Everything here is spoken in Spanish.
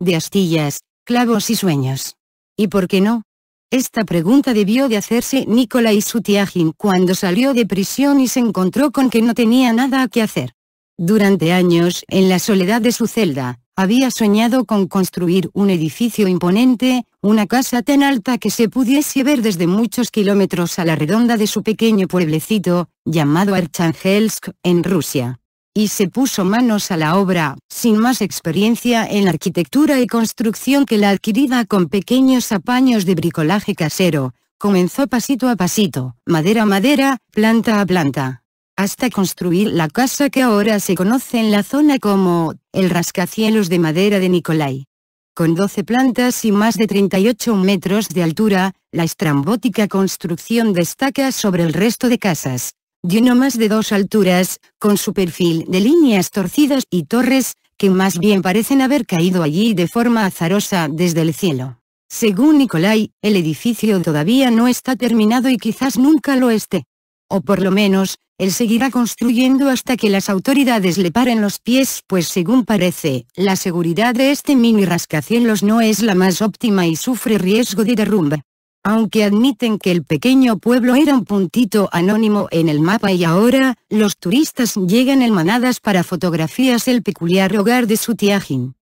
de astillas, clavos y sueños. ¿Y por qué no? Esta pregunta debió de hacerse Nikolai Sutiagin cuando salió de prisión y se encontró con que no tenía nada que hacer. Durante años, en la soledad de su celda, había soñado con construir un edificio imponente, una casa tan alta que se pudiese ver desde muchos kilómetros a la redonda de su pequeño pueblecito, llamado Archangelsk, en Rusia y se puso manos a la obra, sin más experiencia en la arquitectura y construcción que la adquirida con pequeños apaños de bricolaje casero, comenzó pasito a pasito, madera a madera, planta a planta hasta construir la casa que ahora se conoce en la zona como, el rascacielos de madera de Nicolai. Con 12 plantas y más de 38 metros de altura, la estrambótica construcción destaca sobre el resto de casas, no más de dos alturas, con su perfil de líneas torcidas y torres, que más bien parecen haber caído allí de forma azarosa desde el cielo. Según Nicolai, el edificio todavía no está terminado y quizás nunca lo esté. O por lo menos, él seguirá construyendo hasta que las autoridades le paren los pies pues según parece, la seguridad de este mini rascacielos no es la más óptima y sufre riesgo de derrumbe aunque admiten que el pequeño pueblo era un puntito anónimo en el mapa y ahora, los turistas llegan en manadas para fotografías el peculiar hogar de Sutiajin.